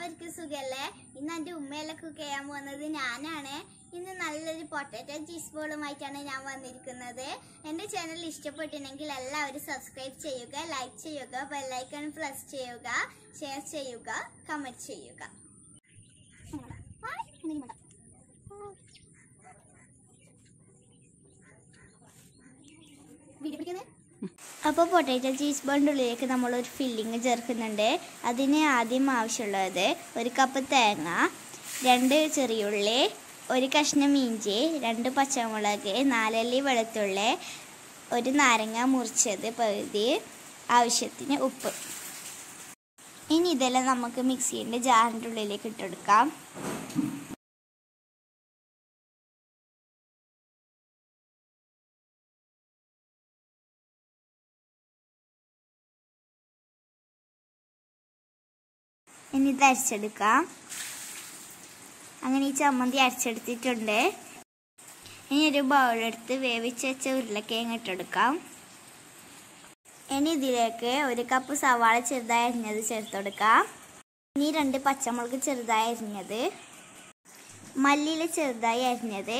എല്ലാവർക്കും സുഖല്ലേ ഇന്ന് എൻ്റെ ഉമ്മയിലെ കുക്ക് ചെയ്യാൻ പോകുന്നത് ഞാനാണ് ഇന്ന് നല്ലൊരു പൊട്ടറ്റോ ചീസ് ബോളുമായിട്ടാണ് ഞാൻ വന്നിരിക്കുന്നത് എൻ്റെ ചാനൽ ഇഷ്ടപ്പെട്ടിട്ടുണ്ടെങ്കിൽ എല്ലാവരും സബ്സ്ക്രൈബ് ചെയ്യുക ലൈക്ക് ചെയ്യുക ബെല്ലൈക്കൺ പ്രസ് ചെയ്യുക ഷെയർ ചെയ്യുക കമൻറ്റ് ചെയ്യുക അപ്പോൾ പൊട്ടാറ്റോ ചീസ് ബോളിൻ്റെ ഉള്ളിലേക്ക് നമ്മളൊരു ഫില്ലിങ് ചേർക്കുന്നുണ്ട് അതിന് ആദ്യം ആവശ്യമുള്ളത് ഒരു കപ്പ് തേങ്ങ രണ്ട് ചെറിയുള്ളി ഒരു കഷ്ണം ഇഞ്ചി രണ്ട് പച്ചമുളക് നാലല്ലി വെളുത്തുള്ളി ഒരു നാരങ്ങ മുറിച്ചത് പകുതി ആവശ്യത്തിന് ഉപ്പ് ഇനി ഇതെല്ലാം നമുക്ക് മിക്സീൻ്റെ ജാറിൻ്റെ ഉള്ളിലേക്ക് ഇട്ടെടുക്കാം ഇനി ഇത് അരച്ചെടുക്കാം അങ്ങനെ ഈ ചമ്മന്തി അരച്ചെടുത്തിട്ടുണ്ട് ഇനി ഒരു ബൗളെടുത്ത് വേവിച്ച് വെച്ച ഉരുളക്കിഴങ്ങ് ഇട്ടെടുക്കാം ഇനി ഇതിലേക്ക് ഒരു കപ്പ് സവാള ചെറുതായി അരിഞ്ഞത് ചേർത്തെടുക്കാം ഇനി രണ്ട് പച്ചമുളക് ചെറുതായി അരിഞ്ഞത് മല്ലിയില ചെറുതായി അരിഞ്ഞത്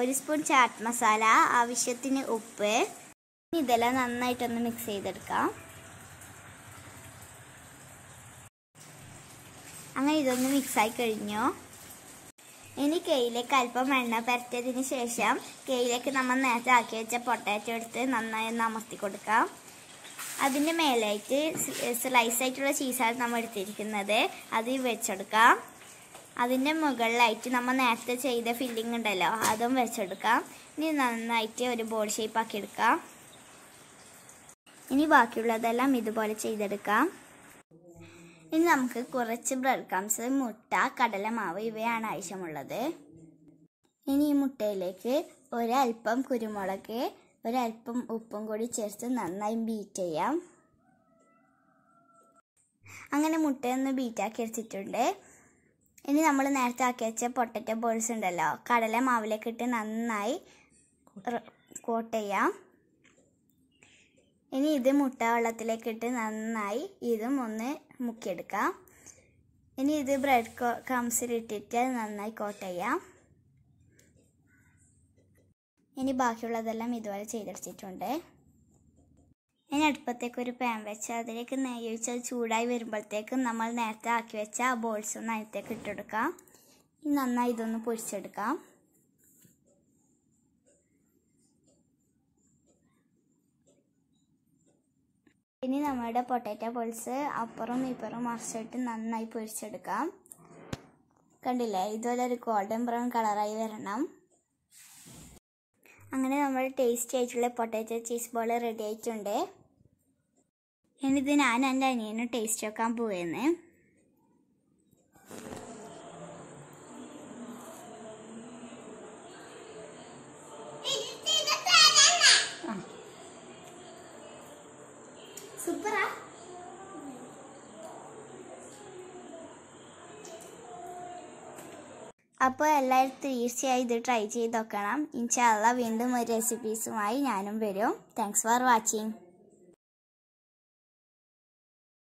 ഒരു സ്പൂൺ ചാറ്റ് മസാല ആവശ്യത്തിന് ഉപ്പ് ഇതെല്ലാം നന്നായിട്ടൊന്ന് മിക്സ് ചെയ്തെടുക്കാം അങ്ങനെ ഇതൊന്ന് മിക്സായി കഴിഞ്ഞു ഇനി കെയിലേക്ക് അല്പം എണ്ണ പരത്തിയതിന് ശേഷം കെയിലേക്ക് നമ്മൾ നേരത്തെ ആക്കി വെച്ച പൊട്ടാറ്റോ എടുത്ത് നന്നായി ഒന്ന് അമർത്തി കൊടുക്കാം അതിൻ്റെ മേലായിട്ട് സ്ലൈസ് ആയിട്ടുള്ള ചീസാണ് നമ്മൾ എടുത്തിരിക്കുന്നത് അത് വെച്ചെടുക്കാം അതിൻ്റെ മുകളിലായിട്ട് നമ്മൾ നേരത്തെ ചെയ്ത ഫില്ലിംഗ് ഉണ്ടല്ലോ അതും വെച്ചെടുക്കാം ഇനി നന്നായിട്ട് ഒരു ബോൾ ഷേപ്പ് ആക്കി എടുക്കാം ഇനി ബാക്കിയുള്ളതെല്ലാം ഇതുപോലെ ചെയ്തെടുക്കാം ഇനി നമുക്ക് കുറച്ച് ബ്രെഡ് ക്രംസ് മുട്ട കടലമാവ് ഇവയാണ് ആവശ്യമുള്ളത് ഇനി ഈ മുട്ടയിലേക്ക് ഒരൽപ്പം കുരുമുളക് ഒരൽപ്പം ഉപ്പും കൂടി ചേർത്ത് നന്നായി ബീറ്റ് ചെയ്യാം അങ്ങനെ മുട്ടയൊന്ന് ബീറ്റാക്കി എടുത്തിട്ടുണ്ട് ഇനി നമ്മൾ നേരത്തെ ആക്കി വെച്ച പൊട്ടറ്റോ ബോൾസ് ഉണ്ടല്ലോ കടല മാവിലേക്കിട്ട് ഇട്ട് നന്നായി കോട്ട് ചെയ്യാം ഇനി ഇത് മുട്ട വെള്ളത്തിലേക്കിട്ട് നന്നായി ഇതും ഒന്ന് മുക്കിയെടുക്കാം ഇനി ഇത് ബ്രെഡ് അത് നന്നായി കോട്ട് ചെയ്യാം ഇനി ബാക്കിയുള്ളതെല്ലാം ഇതുപോലെ ചെയ്തെടുത്തിട്ടുണ്ട് ഇനി അടുപ്പത്തേക്ക് ഒരു പാൻ വെച്ച് അതിലേക്ക് നെയ്യ് ഒഴിച്ച് അത് ചൂടായി വരുമ്പോഴത്തേക്കും നമ്മൾ നേരത്തെ ആക്കി വെച്ച ആ ബോൾസ് ഒന്ന് അതിനകത്തേക്ക് ഇട്ടെടുക്കാം നന്നായി ഇതൊന്ന് പൊരിച്ചെടുക്കാം ഇനി നമ്മുടെ പൊട്ടാറ്റോ ബോൾസ് അപ്പുറം ഇപ്പുറം മറിച്ചിട്ട് നന്നായി പൊരിച്ചെടുക്കാം കണ്ടില്ലേ ഇതുപോലെ ഒരു ഗോൾഡൻ ബ്രൗൺ കളറായി വരണം അങ്ങനെ നമ്മൾ ടേസ്റ്റി ആയിട്ടുള്ള പൊട്ടാറ്റോ ചീസ് ബോൾ റെഡി ആയിട്ടുണ്ട് ഇനിയിത് ഞാൻ എൻ്റെ അനിയനും ടേസ്റ്റ് വെക്കാൻ പോവുകയെന്ന് അപ്പോൾ എല്ലാവരും തീർച്ചയായും ഇത് ട്രൈ ചെയ്ത് നോക്കണം ഇൻഷാല്ല വീണ്ടും ഒരു റെസിപ്പീസുമായി ഞാനും വരും താങ്ക്സ് ഫോർ വാച്ചിങ്